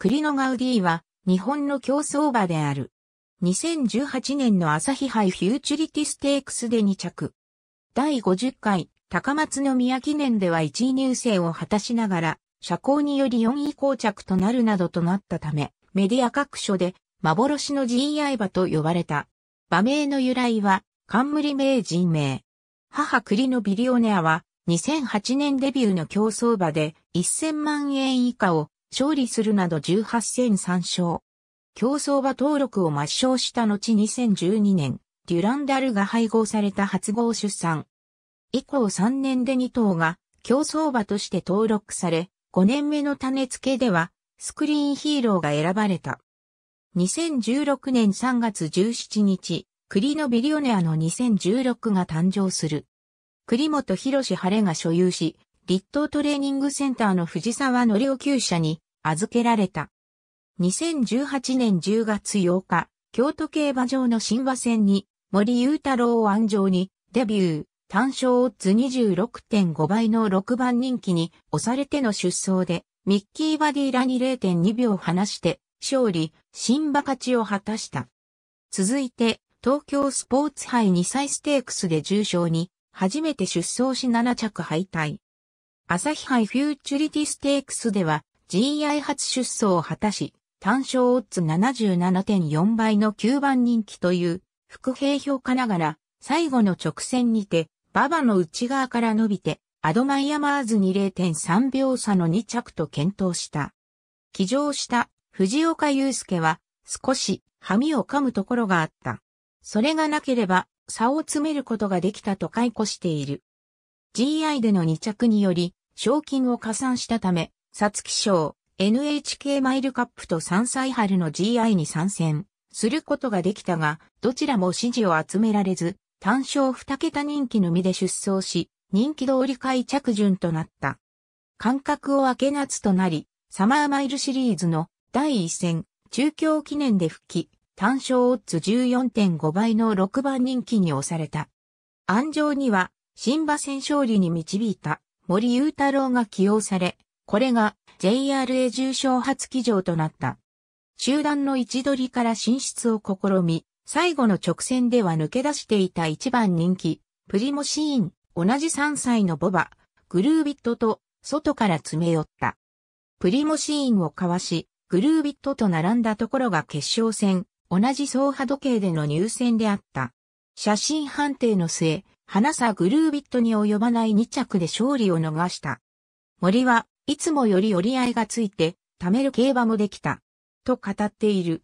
栗のガウディは日本の競争馬である。2018年の朝日杯フューチュリティステークスで2着。第50回高松宮記念では1位入選を果たしながら、社交により4位膠着となるなどとなったため、メディア各所で幻の GI 馬と呼ばれた。馬名の由来は、冠名人名。母栗のビリオネアは、2008年デビューの競争馬で1000万円以下を勝利するなど18戦3勝。競争馬登録を抹消した後2012年、デュランダルが配合された初号出産。以降3年で2頭が競争馬として登録され、5年目の種付けではスクリーンヒーローが選ばれた。2016年3月17日、栗のビリオネアの2016が誕生する。栗本博士晴れが所有し、立東トレーニングセンターの藤沢のりお厩舎に預けられた。2018年10月8日、京都競馬場の新馬戦に森裕太郎を安城にデビュー、単勝オッズ26.5倍の6番人気に押されての出走で、ミッキー・バディラに0.2秒離して勝利、新馬勝ちを果たした。続いて、東京スポーツ杯2歳ステークスで重賞に初めて出走し7着敗退。朝日杯フューチュリティステークスでは GI 初出走を果たし、単勝オッズ77.4倍の9番人気という、副兵評価ながら、最後の直線にて、馬場の内側から伸びて、アドマイヤマーズに0.3秒差の2着と検討した。起乗した藤岡祐介は少し髪を噛むところがあった。それがなければ差を詰めることができたと解雇している。GI での2着により賞金を加算したため、皐月賞、NHK マイルカップと山菜春の GI に参戦することができたが、どちらも支持を集められず、単勝二桁人気のみで出走し、人気通り開着順となった。間隔を明け夏となり、サマーマイルシリーズの第一戦、中京記念で復帰、単勝オッズ14.5倍の6番人気に押された。安城には、新馬戦勝利に導いた森雄太郎が起用され、これが JRA 重賞初起乗となった。集団の位置取りから進出を試み、最後の直線では抜け出していた一番人気、プリモシーン、同じ3歳のボバ、グルービットと外から詰め寄った。プリモシーンをかわし、グルービットと並んだところが決勝戦、同じ走破時計での入選であった。写真判定の末、花さグルービットに及ばない2着で勝利を逃した。森はいつもより折り合いがついて、貯める競馬もできた。と語っている。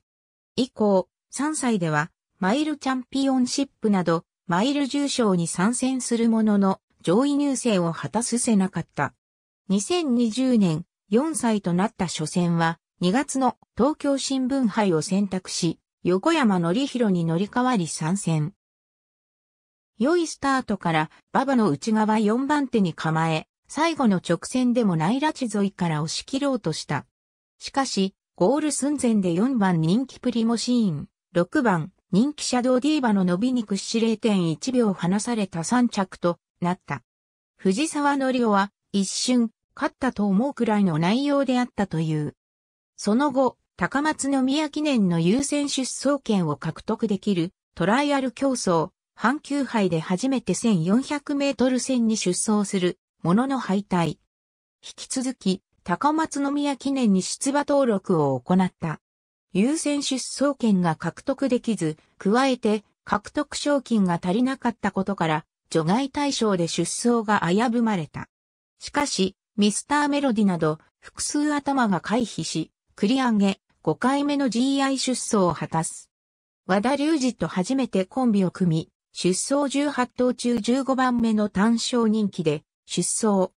以降、3歳では、マイルチャンピオンシップなど、マイル重賞に参戦するものの、上位入選を果たすせなかった。2020年、4歳となった初戦は、2月の東京新聞杯を選択し、横山則弘に乗り換わり参戦。良いスタートから馬場の内側4番手に構え、最後の直線でも内拉致沿いから押し切ろうとした。しかし、ゴール寸前で4番人気プリモシーン、6番人気シャドウディーバの伸びに屈し0.1秒離された3着となった。藤沢のりおは一瞬勝ったと思うくらいの内容であったという。その後、高松宮記念の優先出走権を獲得できるトライアル競争阪急杯で初めて1400メートル戦に出走するものの敗退。引き続き、高松宮記念に出馬登録を行った。優先出走権が獲得できず、加えて獲得賞金が足りなかったことから、除外対象で出走が危ぶまれた。しかし、ミスターメロディなど、複数頭が回避し、繰り上げ、5回目の GI 出走を果たす。和田隆二と初めてコンビを組み、出走18頭中15番目の単勝人気で、出走。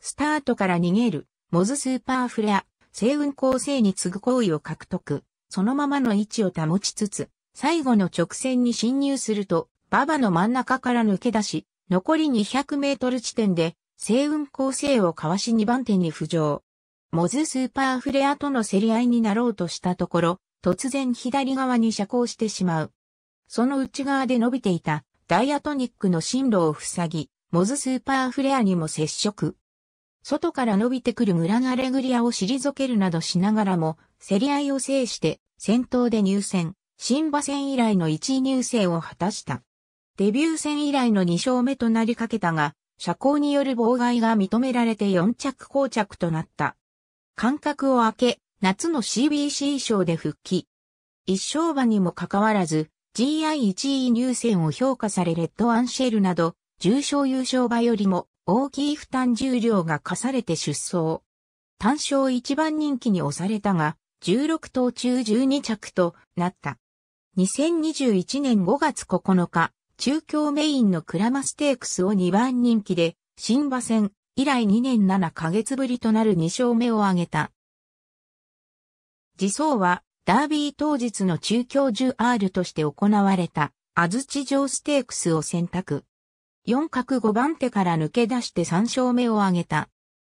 スタートから逃げる、モズスーパーフレア、星雲構成に次ぐ行為を獲得、そのままの位置を保ちつつ、最後の直線に侵入すると、馬場の真ん中から抜け出し、残り200メートル地点で、星雲構成をかわし2番手に浮上。モズスーパーフレアとの競り合いになろうとしたところ、突然左側に遮光してしまう。その内側で伸びていたダイアトニックの進路を塞ぎ、モズスーパーフレアにも接触。外から伸びてくるムラガレグリアを退けるなどしながらも、競り合いを制して、先頭で入選、新馬戦以来の1位入選を果たした。デビュー戦以来の2勝目となりかけたが、車高による妨害が認められて4着膠着となった。間隔を空け、夏の CBC 賞で復帰。一勝馬にもかかわらず、GI1 位入選を評価されレッドアンシェルなど、重賞優勝馬よりも大きい負担重量が課されて出走。単勝一番人気に押されたが、16頭中12着となった。2021年5月9日、中京メインのクラマステークスを2番人気で、新馬戦以来2年7ヶ月ぶりとなる2勝目を挙げた。次走はダービー当日の中京 10R として行われた、安土城ステークスを選択。四角5番手から抜け出して3勝目を挙げた。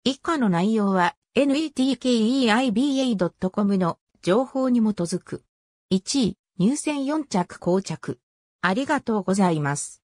以下の内容は netkeiba.com の情報に基づく。1位、入選4着膠着。ありがとうございます。